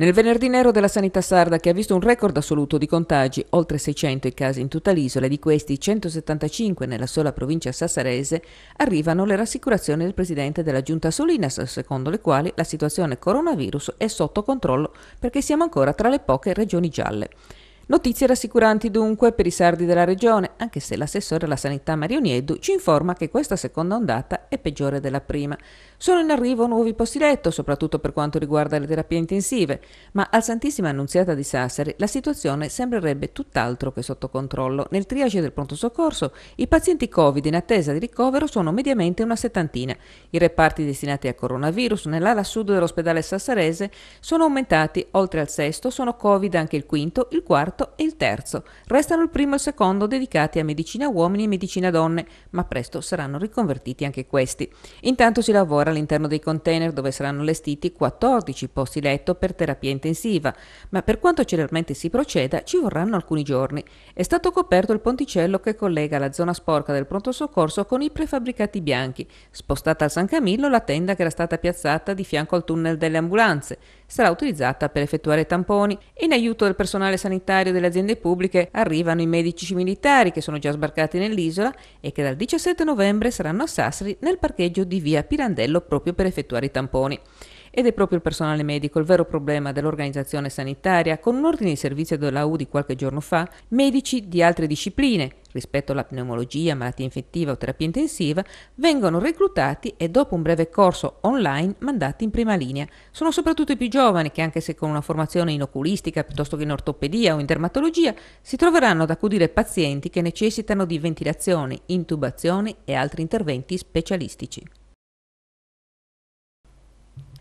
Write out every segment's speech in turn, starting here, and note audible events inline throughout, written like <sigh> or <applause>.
Nel venerdì nero della sanità sarda, che ha visto un record assoluto di contagi, oltre 600 i casi in tutta l'isola e di questi 175 nella sola provincia sassarese, arrivano le rassicurazioni del presidente della giunta Solinas, secondo le quali la situazione coronavirus è sotto controllo perché siamo ancora tra le poche regioni gialle. Notizie rassicuranti dunque per i sardi della regione, anche se l'assessore alla sanità Mario Nieddu ci informa che questa seconda ondata è peggiore della prima. Sono in arrivo nuovi posti letto, soprattutto per quanto riguarda le terapie intensive, ma al Santissima Annunziata di Sassari la situazione sembrerebbe tutt'altro che sotto controllo. Nel triage del pronto soccorso i pazienti Covid in attesa di ricovero sono mediamente una settantina. I reparti destinati a coronavirus nell'ala sud dell'ospedale sassarese sono aumentati, oltre al sesto sono Covid anche il quinto, il quarto quarto e il terzo. Restano il primo e il secondo dedicati a medicina uomini e medicina donne, ma presto saranno riconvertiti anche questi. Intanto si lavora all'interno dei container dove saranno allestiti 14 posti letto per terapia intensiva, ma per quanto celermente si proceda ci vorranno alcuni giorni. È stato coperto il ponticello che collega la zona sporca del pronto soccorso con i prefabbricati bianchi, spostata al San Camillo la tenda che era stata piazzata di fianco al tunnel delle ambulanze sarà utilizzata per effettuare tamponi. In aiuto del personale sanitario delle aziende pubbliche arrivano i medici militari che sono già sbarcati nell'isola e che dal 17 novembre saranno a Sassari nel parcheggio di via Pirandello proprio per effettuare i tamponi ed è proprio il personale medico il vero problema dell'organizzazione sanitaria, con un ordine di servizio della U di qualche giorno fa, medici di altre discipline rispetto alla pneumologia, malattia infettiva o terapia intensiva, vengono reclutati e dopo un breve corso online mandati in prima linea. Sono soprattutto i più giovani che anche se con una formazione in oculistica piuttosto che in ortopedia o in dermatologia si troveranno ad accudire pazienti che necessitano di ventilazione, intubazione e altri interventi specialistici.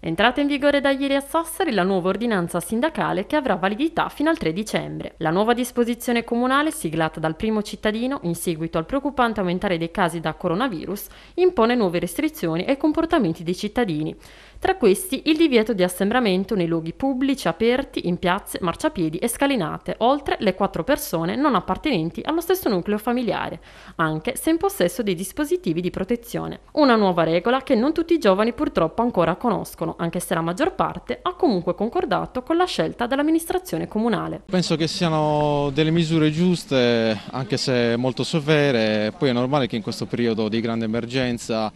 È entrata in vigore da ieri a Sassari la nuova ordinanza sindacale che avrà validità fino al 3 dicembre. La nuova disposizione comunale, siglata dal primo cittadino in seguito al preoccupante aumentare dei casi da coronavirus, impone nuove restrizioni ai comportamenti dei cittadini. Tra questi il divieto di assembramento nei luoghi pubblici aperti, in piazze, marciapiedi e scalinate, oltre le quattro persone non appartenenti allo stesso nucleo familiare, anche se in possesso dei dispositivi di protezione. Una nuova regola che non tutti i giovani purtroppo ancora conoscono anche se la maggior parte ha comunque concordato con la scelta dell'amministrazione comunale. Penso che siano delle misure giuste, anche se molto severe, poi è normale che in questo periodo di grande emergenza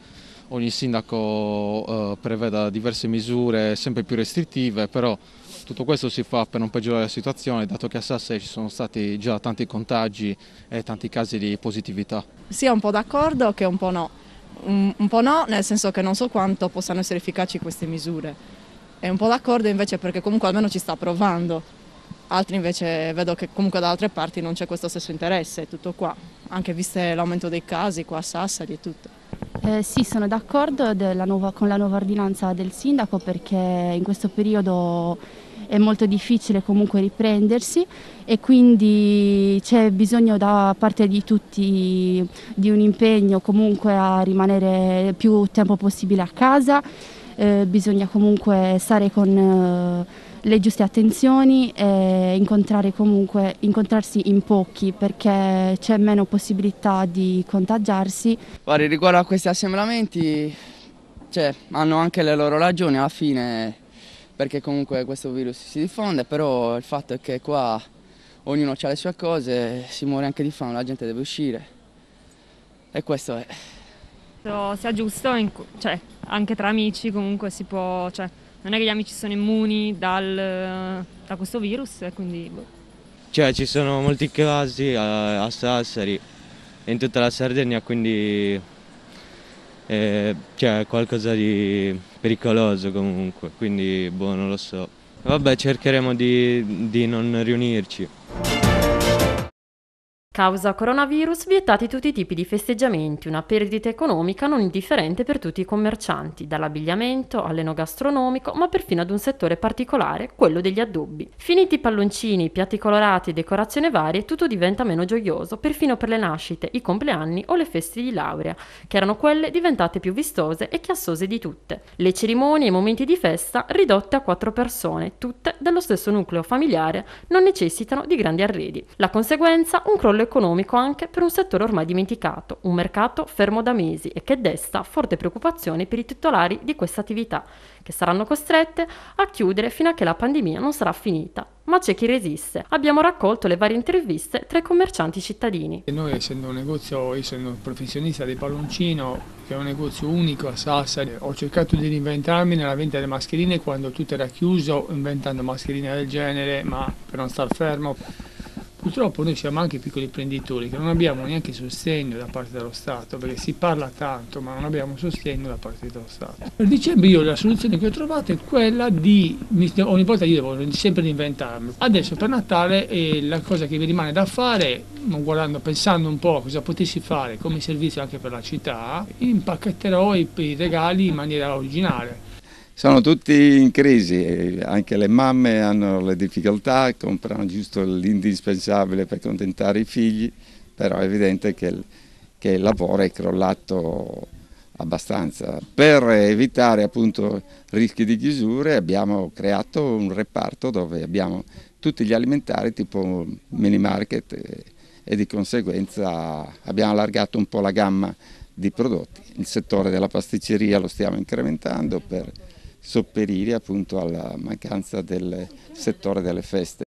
ogni sindaco eh, preveda diverse misure sempre più restrittive, però tutto questo si fa per non peggiorare la situazione, dato che a Sasse ci sono stati già tanti contagi e tanti casi di positività. Sia un po' d'accordo che un po' no un, mm, un po' no, nel senso che non so quanto possano essere efficaci queste misure. È un po' d'accordo invece perché comunque almeno ci sta provando. Altri invece vedo che comunque da altre parti non c'è questo stesso interesse, è tutto qua, anche viste l'aumento dei casi qua a Sassari e tutto. Eh, sì, sono d'accordo con la nuova ordinanza del sindaco perché in questo periodo è molto difficile comunque riprendersi e quindi c'è bisogno da parte di tutti di un impegno comunque a rimanere più tempo possibile a casa, eh, bisogna comunque stare con... Eh, le giuste attenzioni e incontrare comunque, incontrarsi in pochi perché c'è meno possibilità di contagiarsi. Guarda, riguardo a questi assemblamenti, cioè, hanno anche le loro ragioni, alla fine perché comunque questo virus si diffonde, però il fatto è che qua ognuno ha le sue cose, si muore anche di fame, la gente deve uscire e questo è. Sia giusto, cioè, anche tra amici comunque si può, cioè, non è che gli amici sono immuni dal, da questo virus, quindi... Boh. Cioè ci sono molti casi a, a Sassari, in tutta la Sardegna, quindi eh, cioè qualcosa di pericoloso comunque, quindi boh non lo so. Vabbè cercheremo di, di non riunirci. Causa coronavirus vietati tutti i tipi di festeggiamenti, una perdita economica non indifferente per tutti i commercianti, dall'abbigliamento all'enogastronomico, ma perfino ad un settore particolare, quello degli addobbi. Finiti i palloncini, piatti colorati e decorazione varie, tutto diventa meno gioioso, perfino per le nascite, i compleanni o le feste di laurea, che erano quelle diventate più vistose e chiassose di tutte. Le cerimonie e i momenti di festa ridotte a quattro persone, tutte dello stesso nucleo familiare, non necessitano di grandi arredi. La conseguenza, un crollo economico anche per un settore ormai dimenticato, un mercato fermo da mesi e che desta forte preoccupazione per i titolari di questa attività, che saranno costrette a chiudere fino a che la pandemia non sarà finita. Ma c'è chi resiste. Abbiamo raccolto le varie interviste tra i commercianti cittadini. E noi essendo un negozio, io sono un professionista di palloncino, che è un negozio unico a Sassari, ho cercato di reinventarmi nella vendita delle mascherine quando tutto era chiuso, inventando mascherine del genere, ma per non star fermo. Purtroppo noi siamo anche piccoli imprenditori che non abbiamo neanche sostegno da parte dello Stato, perché si parla tanto ma non abbiamo sostegno da parte dello Stato. Per dicembre io la soluzione che ho trovato è quella di, ogni volta io devo sempre reinventarmi. Adesso per Natale eh, la cosa che mi rimane da fare, guardando, pensando un po' cosa potessi fare come servizio anche per la città, impacchetterò i, i regali in maniera originale sono tutti in crisi, anche le mamme hanno le difficoltà, comprano giusto l'indispensabile per contentare i figli, però è evidente che il, che il lavoro è crollato abbastanza. Per evitare appunto rischi di chiusure abbiamo creato un reparto dove abbiamo tutti gli alimentari tipo mini market eh, e di conseguenza abbiamo allargato un po' la gamma di prodotti. Il settore della pasticceria lo stiamo incrementando per sopperire appunto alla mancanza del settore delle feste.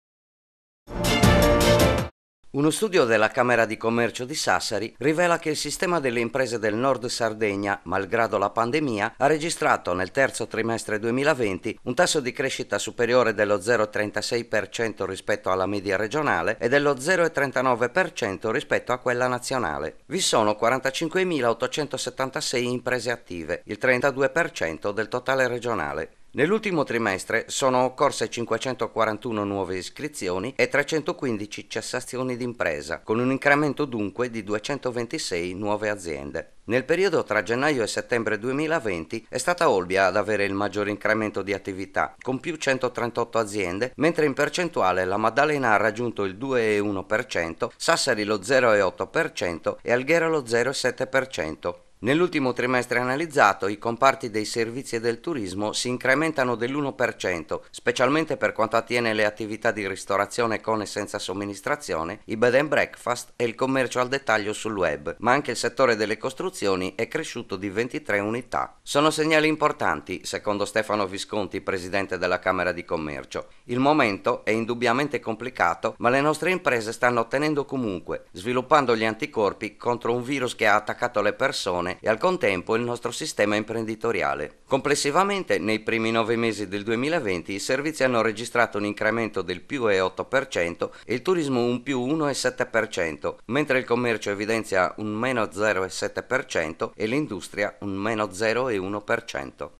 Uno studio della Camera di Commercio di Sassari rivela che il sistema delle imprese del Nord Sardegna, malgrado la pandemia, ha registrato nel terzo trimestre 2020 un tasso di crescita superiore dello 0,36% rispetto alla media regionale e dello 0,39% rispetto a quella nazionale. Vi sono 45.876 imprese attive, il 32% del totale regionale. Nell'ultimo trimestre sono occorse 541 nuove iscrizioni e 315 cessazioni d'impresa, con un incremento dunque di 226 nuove aziende. Nel periodo tra gennaio e settembre 2020 è stata Olbia ad avere il maggior incremento di attività, con più 138 aziende, mentre in percentuale la Maddalena ha raggiunto il 2,1%, Sassari lo 0,8% e Alghero lo 0,7%. Nell'ultimo trimestre analizzato i comparti dei servizi e del turismo si incrementano dell'1%, specialmente per quanto attiene le attività di ristorazione con e senza somministrazione, i bed and breakfast e il commercio al dettaglio sul web, ma anche il settore delle costruzioni è cresciuto di 23 unità. Sono segnali importanti, secondo Stefano Visconti, presidente della Camera di Commercio. Il momento è indubbiamente complicato, ma le nostre imprese stanno ottenendo comunque, sviluppando gli anticorpi contro un virus che ha attaccato le persone produzione e al contempo il nostro sistema imprenditoriale. Complessivamente, nei primi nove mesi del 2020, i servizi hanno registrato un incremento del più 8% e il turismo un più 1,7%, mentre il commercio evidenzia un meno 0,7% e l'industria un meno 0,1%.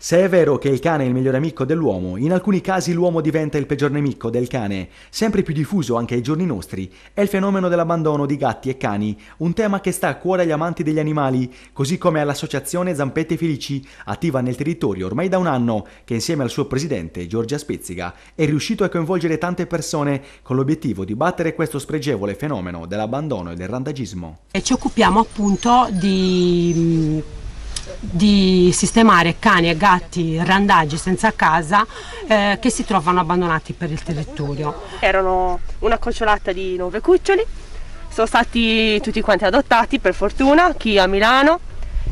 Se è vero che il cane è il migliore amico dell'uomo, in alcuni casi l'uomo diventa il peggior nemico del cane, sempre più diffuso anche ai giorni nostri, è il fenomeno dell'abbandono di gatti e cani, un tema che sta a cuore agli amanti degli animali, così come all'associazione Zampette Felici, attiva nel territorio ormai da un anno, che insieme al suo presidente Giorgia Spezziga è riuscito a coinvolgere tante persone con l'obiettivo di battere questo spregevole fenomeno dell'abbandono e del randagismo. E ci occupiamo appunto di di sistemare cani e gatti randaggi senza casa eh, che si trovano abbandonati per il territorio. Erano una cocciolata di nove cuccioli, sono stati tutti quanti adottati per fortuna, chi a Milano,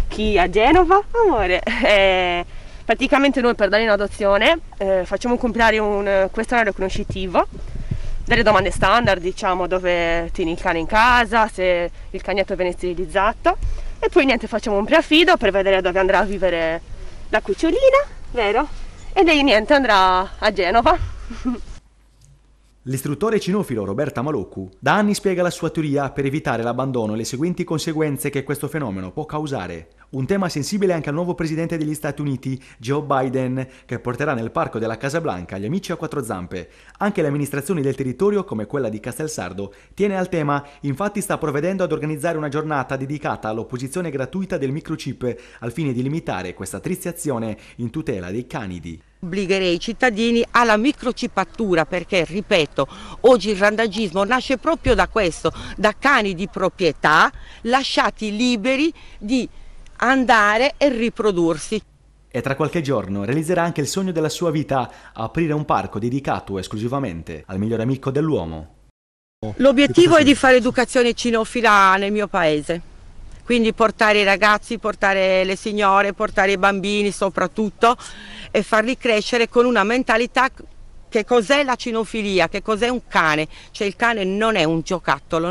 chi a Genova, amore. <laughs> E eh, praticamente noi per dare in adozione eh, facciamo compilare un questionario conoscitivo delle domande standard, diciamo dove tieni il cane in casa, se il cagnetto viene sterilizzato e poi niente, facciamo un preaffido per vedere dove andrà a vivere la cucciolina, vero? E lei niente, andrà a Genova. L'istruttore cinofilo Roberta Maloccu da anni spiega la sua teoria per evitare l'abbandono e le seguenti conseguenze che questo fenomeno può causare un tema sensibile anche al nuovo presidente degli Stati Uniti, Joe Biden, che porterà nel parco della Casa Blanca gli amici a quattro zampe. Anche le amministrazioni del territorio, come quella di Castelsardo, tiene al tema, infatti sta provvedendo ad organizzare una giornata dedicata all'opposizione gratuita del microchip, al fine di limitare questa triziazione in tutela dei canidi obbligherei i cittadini alla microcipatura perché, ripeto, oggi il randagismo nasce proprio da questo, da cani di proprietà lasciati liberi di andare e riprodursi. E tra qualche giorno realizzerà anche il sogno della sua vita, aprire un parco dedicato esclusivamente al miglior amico dell'uomo. L'obiettivo è di fare educazione cinofila nel mio paese quindi portare i ragazzi, portare le signore, portare i bambini soprattutto e farli crescere con una mentalità che cos'è la cinofilia, che cos'è un cane, cioè il cane non è un giocattolo.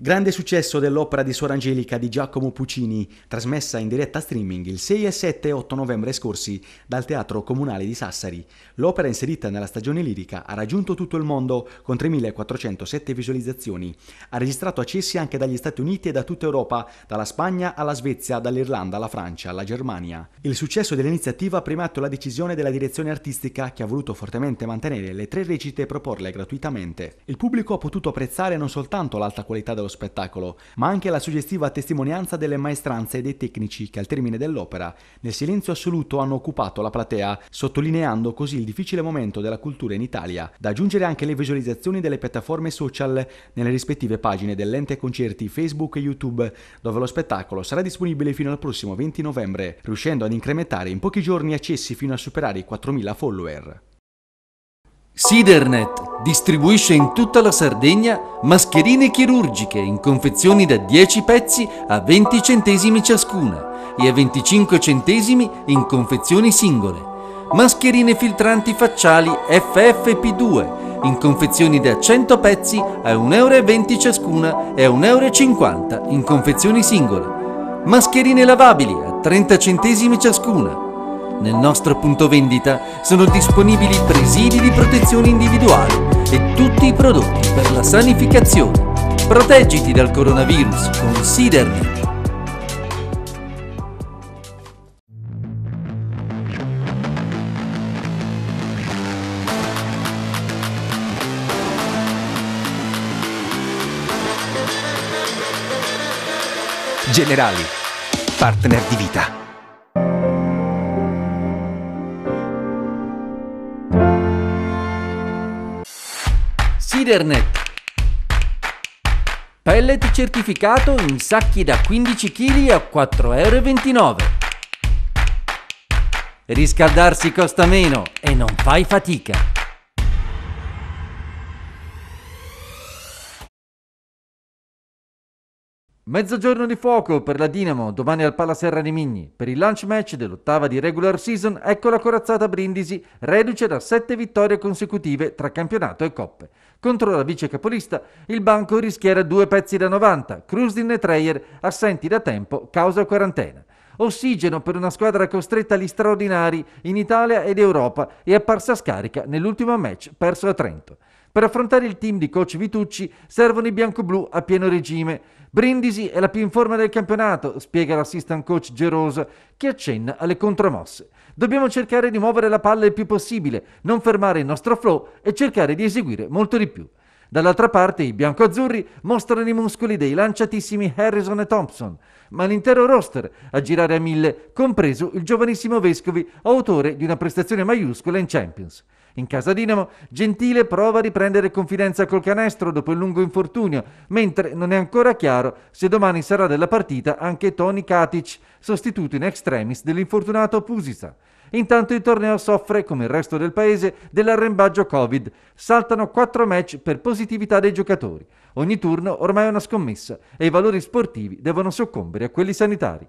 Grande successo dell'opera di Suor Angelica di Giacomo Puccini, trasmessa in diretta streaming il 6 e 7 e 8 novembre scorsi dal Teatro Comunale di Sassari. L'opera inserita nella stagione lirica ha raggiunto tutto il mondo con 3.407 visualizzazioni. Ha registrato accessi anche dagli Stati Uniti e da tutta Europa, dalla Spagna alla Svezia, dall'Irlanda alla Francia alla Germania. Il successo dell'iniziativa ha primato la decisione della direzione artistica che ha voluto fortemente mantenere le tre recite e proporle gratuitamente. Il pubblico ha potuto apprezzare non soltanto l'alta qualità dello dello spettacolo, ma anche la suggestiva testimonianza delle maestranze e dei tecnici che al termine dell'opera, nel silenzio assoluto, hanno occupato la platea, sottolineando così il difficile momento della cultura in Italia, da aggiungere anche le visualizzazioni delle piattaforme social nelle rispettive pagine dell'ente concerti Facebook e YouTube, dove lo spettacolo sarà disponibile fino al prossimo 20 novembre, riuscendo ad incrementare in pochi giorni accessi fino a superare i 4.000 follower. Sidernet distribuisce in tutta la Sardegna mascherine chirurgiche in confezioni da 10 pezzi a 20 centesimi ciascuna e a 25 centesimi in confezioni singole. Mascherine filtranti facciali FFP2 in confezioni da 100 pezzi a 1,20 euro ciascuna e a 1,50 euro in confezioni singole. Mascherine lavabili a 30 centesimi ciascuna nel nostro punto vendita sono disponibili presidi di protezione individuale e tutti i prodotti per la sanificazione. Proteggiti dal coronavirus, considerami! Generali, partner di vita. Leadernet. Pellet certificato in sacchi da 15 kg a 4,29 euro. Riscaldarsi costa meno e non fai fatica. Mezzogiorno di fuoco per la Dinamo domani al Serra di Migni. Per il lunch match dell'ottava di regular season, ecco la corazzata Brindisi, reduce da sette vittorie consecutive tra campionato e coppe. Contro la vice capolista, il banco rischiera due pezzi da 90, Krusdin e Treyer assenti da tempo causa quarantena. Ossigeno per una squadra costretta agli straordinari in Italia ed Europa e apparsa scarica nell'ultimo match perso a Trento. Per affrontare il team di coach Vitucci servono i bianco-blu a pieno regime. Brindisi è la più in forma del campionato, spiega l'assistant coach Gerosa, che accenna alle contromosse. Dobbiamo cercare di muovere la palla il più possibile, non fermare il nostro flow e cercare di eseguire molto di più. Dall'altra parte i bianco-azzurri mostrano i muscoli dei lanciatissimi Harrison e Thompson, ma l'intero roster a girare a mille, compreso il giovanissimo Vescovi, autore di una prestazione maiuscola in Champions. In casa Dinamo, Gentile prova a riprendere confidenza col canestro dopo il lungo infortunio, mentre non è ancora chiaro se domani sarà della partita anche Tony Katic, sostituto in extremis dell'infortunato Pusisa. Intanto il torneo soffre, come il resto del paese, dell'arrembaggio Covid. Saltano quattro match per positività dei giocatori. Ogni turno ormai è una scommessa e i valori sportivi devono soccombere a quelli sanitari.